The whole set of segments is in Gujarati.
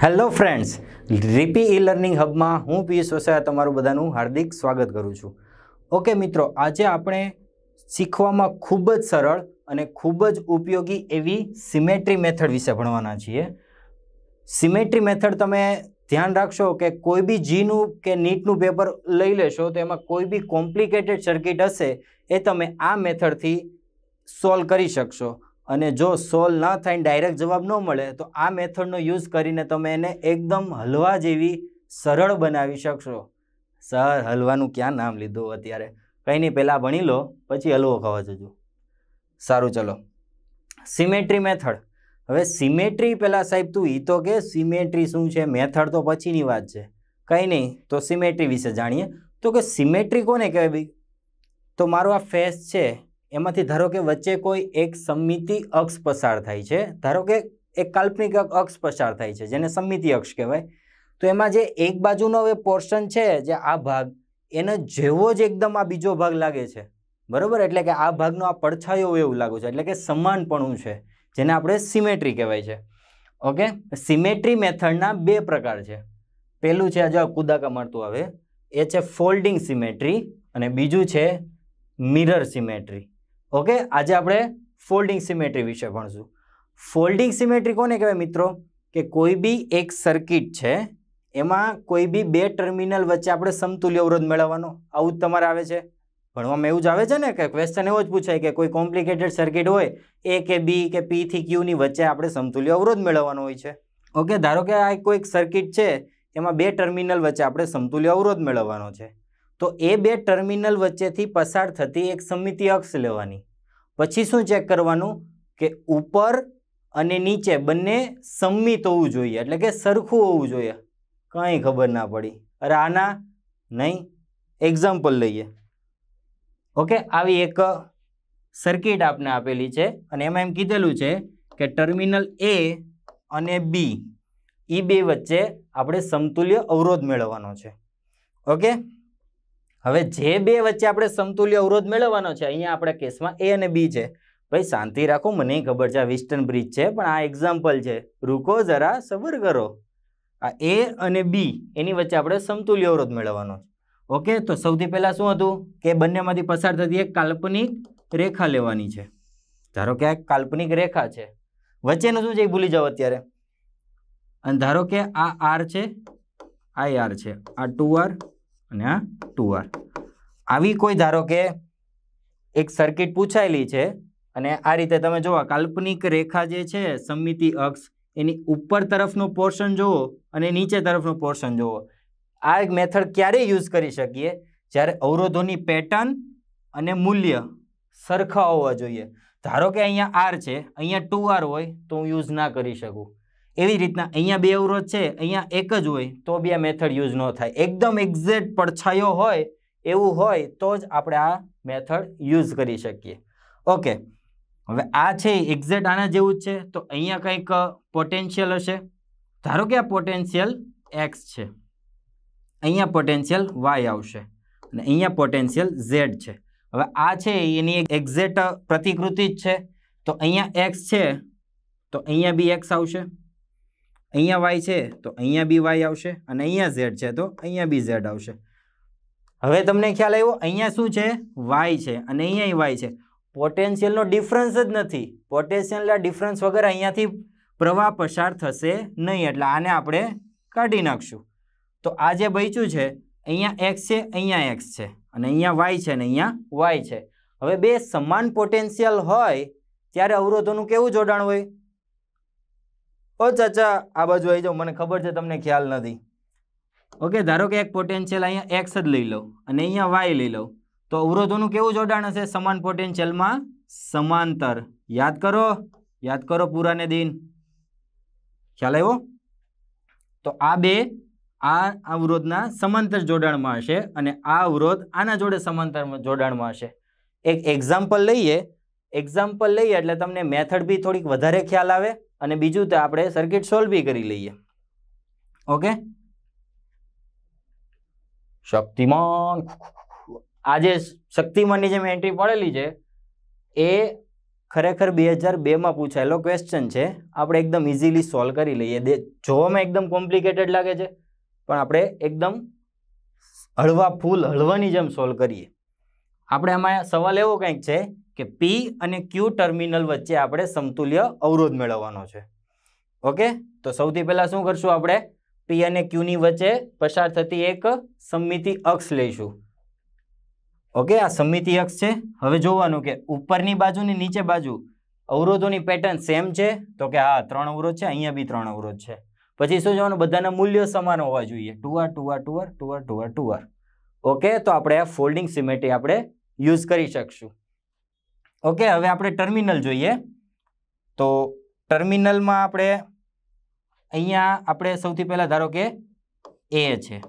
હેલો ફ્રેન્ડ્સ રીપી ઈ લર્નિંગ હબમાં હું પીએસ વસાયા તમારું બધાનું હાર્દિક સ્વાગત કરું છું ઓકે મિત્રો આજે આપણે શીખવામાં ખૂબ જ સરળ અને ખૂબ જ ઉપયોગી એવી સિમેટ્રી મેથડ વિશે ભણવાના છીએ સિમેટ્રી મેથડ તમે ધ્યાન રાખશો કે કોઈ બી જીનું કે નીટનું પેપર લઈ લેશો તો એમાં કોઈ બી કોમ્પ્લિકેટેડ સર્કિટ હશે એ તમે આ મેથડથી સોલ્વ કરી શકશો અને જો સોલ્વ ન થઈને ડાયરેક્ટ જવાબ ન મળે તો આ મેથડનો યુઝ કરીને તમે એને એકદમ હલવા જેવી સરળ બનાવી શકશો સર હલવાનું ક્યાં નામ લીધું અત્યારે કંઈ નહીં પહેલાં ભણી લો પછી હલવો ખાવા જજો સારું ચલો સિમેટ્રી મેથડ હવે સિમેટ્રી પહેલાં સાહેબ તું એ તો કે સિમેટ્રી શું છે મેથડ તો પછીની વાત છે કંઈ નહીં તો સિમેટ્રી વિશે જાણીએ તો કે સિમેટ્રી કોને કહેવાય ભાઈ તો મારો આ ફેસ છે એમાંથી ધારો કે વચ્ચે કોઈ એક સમિતિ અક્ષ પસાર થાય છે ધારો કે એક કાલ્પનિક અક્ષ પસાર થાય છે જેને સમિતિ અક્ષ કહેવાય તો એમાં જે એક બાજુનો હવે પોર્શન છે જે આ ભાગ એનો જેવો જ એકદમ આ બીજો ભાગ લાગે છે બરાબર એટલે કે આ ભાગનો આ પડછાયો એવું લાગુ છે એટલે કે સમાનપણું છે જેને આપણે સિમેટ્રી કહેવાય છે ઓકે સિમેટ્રી મેથડના બે પ્રકાર છે પહેલું છે જો કુદાકા મારતું આવે એ છે ફોલ્ડિંગ સિમેટ્રી અને બીજું છે મિરર સિમેટ્રી ઓકે આજે આપણે ફોલ્ડિંગ સિમેટ્રી વિશે ભણશું ફોલ્ડિંગ સિમેટ્રી કોને કહેવાય મિત્રો કે કોઈ બી એક સર્કિટ છે એમાં કોઈ બી બે ટર્મિનલ વચ્ચે આપણે સમતુલ્ય અવરોધ મેળવવાનો આવું જ તમારે આવે છે ભણવામાં એવું જ આવે છે ને કે ક્વેશ્ચન એવો જ પૂછાય કે કોઈ કોમ્પ્લિકેટેડ સર્કિટ હોય એ કે બી કે પી થી ક્યુની વચ્ચે આપણે સમતુલ્ય અવરોધ મેળવવાનો હોય છે ઓકે ધારો કે આ કોઈક સર્કિટ છે એમાં બે ટર્મિનલ વચ્ચે આપણે સમતુલ્ય અવરોધ મેળવવાનો છે તો એ બે ટર્મિનલ વચ્ચેથી પસાર થતી એક સમિતિ અક્ષ લેવાની પછી શું ચેક કરવાનું કે ઉપર અને નીચે બંને સંમિત હોવું જોઈએ એટલે કે સરખું હોવું જોઈએ કંઈ ખબર ના પડી અરે આના નહીં એક્ઝામ્પલ લઈએ ઓકે આવી એક સર્કિટ આપને આપેલી છે અને એમાં એમ કીધેલું છે કે ટર્મિનલ એ અને બી એ બે વચ્ચે આપણે સમતુલ્ય અવરોધ મેળવવાનો છે ઓકે હવે જે બે વચ્ચે આપણે સમતુલ્ય અવરોધ મેળવવાનો છે અહીંયા આપણા કેસમાં એ અને બી છે ભાઈ શાંતિ રાખો મને ખબર છે આ વેસ્ટર્ન બ્રિજ છે પણ આ એક્ઝામ્પલ છે રૂકો જરા સબર કરો આ એ અને બી એની વચ્ચે આપણે સમતુલ્ય અવરોધ મેળવવાનો છે ઓકે તો સૌથી પહેલાં શું હતું કે બંનેમાંથી પસાર થતી એક કાલ્પનિક રેખા લેવાની છે ધારો કે આ કાલ્પનિક રેખા છે વચ્ચેનું શું છે એ ભૂલી જાઓ અત્યારે અને ધારો કે આ આર છે આ આર છે આ ટુ આર અને આ તુવર આવી કોઈ ધારો કે એક સર્કિટ પૂછાયેલી છે અને આ રીતે તમે જુઓ કાલ્પનિક રેખા જે છે સમિતિ અક્ષ એની ઉપર તરફનું પોર્શન જુઓ અને નીચે તરફનું પોર્શન જુઓ આ એક મેથડ ક્યારે યુઝ કરી શકીએ જ્યારે અવરોધોની પેટર્ન અને મૂલ્ય સરખા હોવા જોઈએ ધારો કે અહીંયા આર છે અહીંયા ટુ આર હોય તો હું યુઝ ના કરી શકું એવી રીતના અહીંયા બે અવરોધ છે અહીંયા એક જ હોય તો બે મેથડ યુઝ ન થાય એકદમ એક્ઝેક્ટ પડછાયો હોય એવું હોય તો જ આપણે આ મેથડ યુઝ કરી શકીએ ઓકે હવે આ છે એક્ઝેક્ટ આના જેવું જ છે તો અહીંયા કંઈક પોટેન્શિયલ હશે ધારો કે આ પોટેન્શિયલ એક્સ છે અહીંયા પોટેન્શિયલ વાય આવશે અને અહીંયા પોટેન્શિયલ ઝેડ છે હવે આ છે એની એક્ઝેક્ટ પ્રતિકૃતિ જ છે તો અહીંયા એક્સ છે તો અહીંયા બી એક્સ આવશે અહીંયા વાય છે તો અહીંયા બી વાય આવશે અને અહીંયા ઝેડ છે તો અહીંયા બી ઝેડ આવશે હવે તમને ખ્યાલ આવ્યો અહીંયા શું છે વાય છે અને અહીંયા વાય છે પોટેન્શિયલનો ડિફરન્સ જ નથી પોટેન્શિયલના ડિફરન્સ વગર અહીંયાથી પ્રવાહ પસાર થશે નહીં એટલે આને આપણે કાઢી નાખશું તો આ જે બચ્યું છે અહીંયા એક્સ છે અહીંયા એક્સ છે અને અહીંયા વાય છે અને અહીંયા વાય છે હવે બે સમાન પોટેન્શિયલ હોય ત્યારે અવરોધોનું કેવું જોડાણ હોય ઓ ચાચા આ બાજુ આવી જાઓ મને ખબર છે તમને ખ્યાલ નથી ઓકે ધારો કે એક પોટેન્શિયલ અહીંયા એક્સ જ લઈ લો અને અહીંયા વાય લઈ લો તો અવરોધોનું કેવું જોડાણ હશે સમાન પોટેન્શિયલમાં સમાંતર યાદ કરો યાદ કરો પૂરાને દિન ખ્યાલ આવ્યો તો આ બે આ અવરોધના સમાંતર જોડાણમાં હશે અને આ અવરોધ આના જોડે સમાંતર જોડાણમાં હશે એક એક્ઝામ્પલ લઈએ એક્ઝામ્પલ લઈએ એટલે તમને મેથડ બી થોડીક વધારે ખ્યાલ આવે અને બીજું તો આપણે સર્કિટ સોલ્વ બી કરી લઈએ ઓકે શક્તિમાન આજે શક્તિમાનની જે એન્ટ્રી પડેલી છે એ ખરેખર બે હજાર બેમાં પૂછાયેલો ક્વેશ્ચન છે આપણે એકદમ ઇઝીલી સોલ્વ કરી લઈએ જોવામાં એકદમ કોમ્પ્લિકેટેડ લાગે છે પણ આપણે એકદમ હળવા ફૂલ હળવાની જેમ સોલ્વ કરીએ આપણે આમાં સવાલ એવો કંઈક છે કે પી અને ક્યુ ટર્મિનલ વચ્ચે આપણે સમતુલ્ય અવરોધ મેળવવાનો છે ઓકે તો સૌથી પહેલાં શું કરશું આપણે પી અને ક્યુની વચ્ચે પસાર થતી એક સમિતિ અક્ષ લઈશું ઓકે આ સમિતિ અક્ષ છે હવે જોવાનું કે ઉપરની બાજુની નીચે બાજુ અવરોધોની પેટર્ન સેમ છે તો કે હા ત્રણ અવરોધ છે અહીંયા બી ત્રણ અવરોધ છે પછી શું જોવાનું બધાના મૂલ્યો સમાન હોવા જોઈએ ટુઆર ટુઆર ટુઆર ટુઆર ટુઆર ટુઆર ઓકે તો આપણે આ ફોલ્ડિંગ સિમેટી આપણે યુઝ કરી શકશું ઓકે હવે આપણે ટર્મિનલ જોઈએ તો ટર્મિનલમાં આપણે અહીંયા આપણે સૌથી પહેલાં ધારો કે એ છે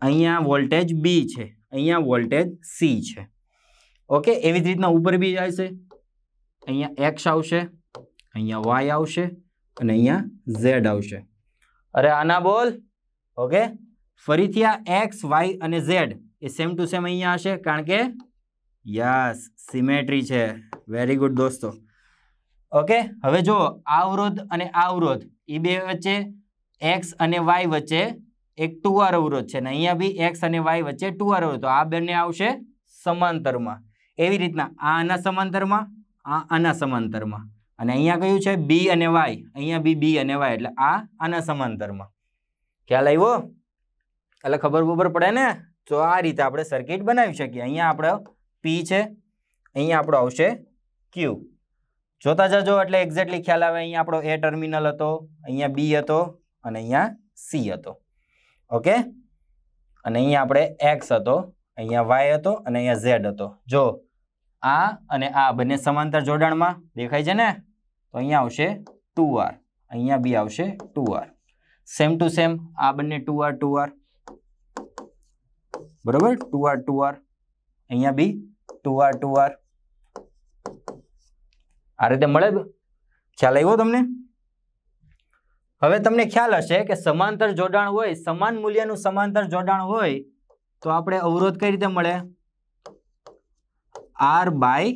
અહીંયા વોલ્ટેજ બી છે અહીંયા વોલ્ટેજ સી છે ઓકે એવી જ રીતના ઉપર બી આવશે અહીંયા એક્સ આવશે અહીંયા વાય આવશે અને અહીંયા ઝેડ આવશે અરે આના બોલ ઓકે ફરીથી આ એક્સ વાય અને ઝેડ એ સેમ ટુ સેમ અહીંયા હશે કારણ કે યસ સિમેટ્રી છે વેરી ગુડ દોસ્તો ઓકે હવે જો આ અવરોધ અને આ અવરોધ એ બે વચ્ચે એક્સ અને વાય વચ્ચે એક ટુ આર અવરોધ છે અને અહીંયા બી એક્સ અને વાય વચ્ચે ટુ આર અવરોધ આ બંને આવશે સમાંતરમાં એવી રીતના આ આના સમાંતરમાં આ આના સમાંતરમાં અને અહીંયા કયું છે બી અને વાય અહીંયા બી બી અને વાય એટલે આ આના સમાંતરમાં ખ્યાલ આવ્યો એટલે ખબર બબર પડે ને તો આ રીતે આપણે સર્કિટ બનાવી શકીએ અહીંયા આપણે પી છે અહીંયા આપણો આવશે ક્યુ જોતા જજો એટલે એક્ઝેક્ટલી ખ્યાલ આવે અહીંયા આપણો એ ટર્મિનલ હતો અહીંયા બી હતો અને અહીંયા સી હતો ઓકે અને અહીંયા આપણે એક્સ હતો અહીંયા વાય હતો અને અહીંયા ઝેડ હતો જો આ અને આ બંને સમાંતર જોડાણમાં દેખાય છે ને તો અહીંયા આવશે ટુ આર અહીંયા બી આવશે two R same to same આ બંને ટુ આર ટુ આર બરાબર ટુ આર ટુ આર અહીંયા બી ટુ આર ટુ આર આ રીતે મળે ખ્યાલ આવ્યો તમને હવે તમને ખ્યાલ હશે કે સમાંતર જોડાણ હોય સમાન મૂલ્યનું સમાંતર જોડાણ હોય તો આપણે અવરોધ કઈ રીતે મળે આર બાય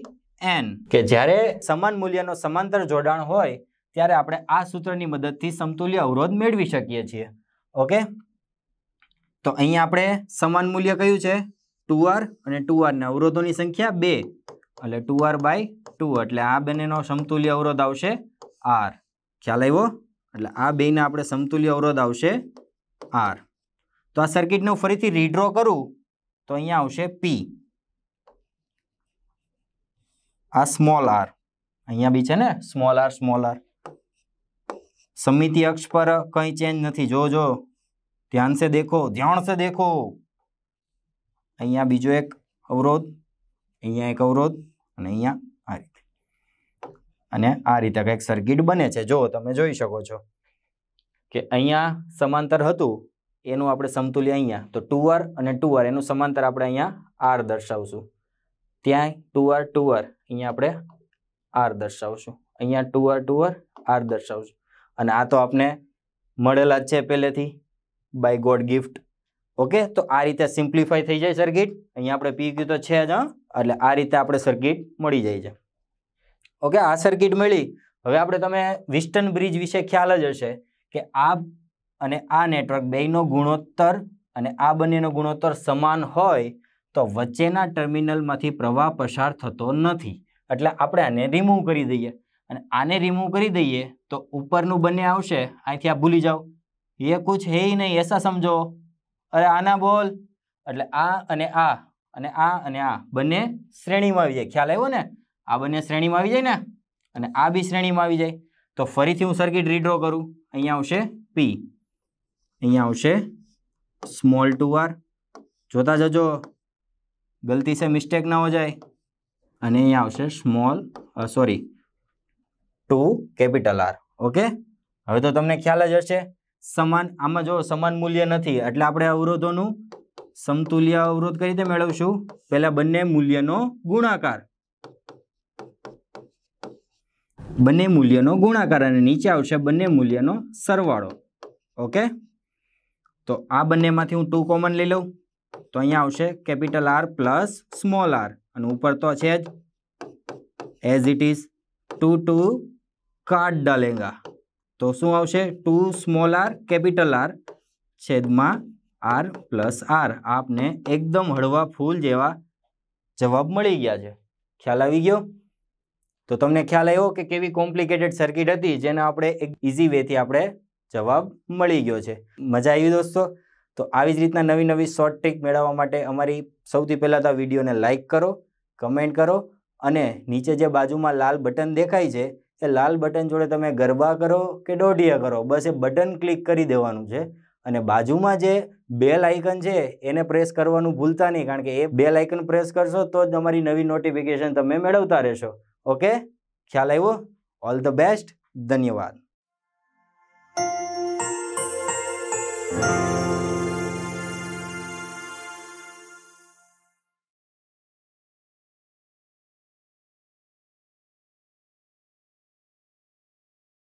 એન કે જ્યારે સમાન મૂલ્યનો સમાંતર જોડાણ હોય ત્યારે આપણે આ સૂત્રની મદદથી સમતુલ્ય અવરોધ મેળવી શકીએ છીએ ઓકે તો અહીં આપણે સમાન મૂલ્ય કયું છે ટુ આર અને ટુ આરના અવરોધોની સંખ્યા બે એટલે ટુ આર બાય ટુ એટલે આ બંનેનો સમતુલ્ય અવરોધ આવશે આર ખ્યાલ આવ્યો એટલે આ બેના આપણે સમતુલ્ય અવરોધ આવશે આર તો આ સર્કિટનું ફરીથી રીડ્રો કરું તો અહીંયા આવશે પી આ સ્મોલ આર અહીંયા બી છે ને સ્મોલ આર સ્મોલ આર સમિતિ અક્ષ પર કંઈ ચેન્જ નથી જો જો ધ્યાન સે દેખો ધ્યાન સે દેખો અહીંયા બીજો એક અવરોધ અહીંયા એક અવરોધ અને અહીંયા આ રીતે અને આ રીતે કંઈક સર્કિટ બને છે જો તમે જોઈ શકો છો કે અહીંયા સમાંતર હતું એનું આપણે સમતુલ્ય અહીંયા તો ટુ અને ટુ આર એનું સમાંતર આપણે અહીંયા આર દર્શાવશું ત્યાં ટુ આર ટુ આર અહીંયા આપણે આર દર્શાવશું અહીંયા two R two R R દર્શાવશું અને આ તો આપણે મળેલા જ છે પહેલેથી બાય ગોડ ગિફ્ટ ઓકે તો આ રીતે સિમ્પ્લિફાય થઈ જાય સર્કિટ અહીંયા આપણે પી ક્યુ તો છે જ હા એટલે આ રીતે આપણે સર્કિટ મળી જાય છે ઓકે આ સર્કિટ મળી હવે આપણે તમે વિસ્ટન બ્રિજ વિશે ખ્યાલ જ હશે કે આ અને આ નેટવર્ક બેનો ગુણોત્તર અને આ બંનેનો ગુણોત્તર સમાન હોય તો વચ્ચેના ટર્મિનલમાંથી પ્રવાહ પસાર થતો નથી એટલે આપણે આને રિમૂવ કરી દઈએ અને આને રિમૂવ કરી દઈએ તો ઉપરનું બંને આવશે અહીંથી આ ભૂલી જાઓ એ કુછ હે નહીં એસા સમજો અરે આના બોલ એટલે આ અને આ અને આ અને આ બંને શ્રેણીમાં આવી જાય ખ્યાલ આવ્યો ને આ બંને શ્રેણીમાં આવી જાય ને અને આ બી શ્રેણીમાં આવી જાય તો ફરીથી હું સર્કિટ રીડ્રો કરું અહીંયા આવશે પી અહીંયા આવશે સ્મોલ ટુ આર જોતા જજો ગલતી છે મિસ્ટેક ના હો જાય અને અહીંયા આવશે small sorry two capital R okay હવે તો તમને ખ્યાલ જ હશે સમાન આમાં જો સમાન મૂલ્ય નથી એટલે આપણે અવરોધોનું સમતુલ્ય અવરોધ કઈ રીતે મેળવશું પહેલા બંને મૂલ્યનો ગુણાકાર બંને મૂલ્યનો ગુણાકાર અને નીચે આવશે બંને મૂલ્યનો સરવાળો ઓકે તો આ બંનેમાંથી હું ટુ કોમન લઈ લઉં તો અહીંયા આવશે capital R plus small R અને ઉપર તો છે જ as it is two two કાટ ડાલેંગા તો શું આવશે two small R capital R છેદમાં આર પ્લસ આર આપને એકદમ હળવા ફૂલ જેવા જવાબ મળી ગયા છે ખ્યાલ આવી ગયો તો તમને ખ્યાલ આવ્યો કે કેવી કોમ્પ્લિકેટેડ સર્કિટ હતી જેને આપણે એક ઇઝી વેથી આપણે જવાબ મળી ગયો છે મજા આવી દોસ્તો તો આવી જ રીતના નવી નવી શોર્ટ ટ્રીક મેળવવા માટે અમારી સૌથી પહેલાં તો વિડીયોને લાઇક કરો કમેન્ટ કરો અને નીચે જે બાજુમાં લાલ બટન દેખાય છે એ લાલ બટન જોડે તમે ગરબા કરો કે દોઢિયા કરો બસ એ બટન ક્લિક કરી દેવાનું છે અને બાજુમાં જે બે લાઇકન છે એને પ્રેસ કરવાનું ભૂલતા નહીં કારણ કે એ બે આઇકન પ્રેસ કરશો તો જ તમારી નવી નોટિફિકેશન તમે મેળવતા રહેશો ઓકે ખ્યાલ આવ્યો ઓલ ધ બેસ્ટ ધન્યવાદ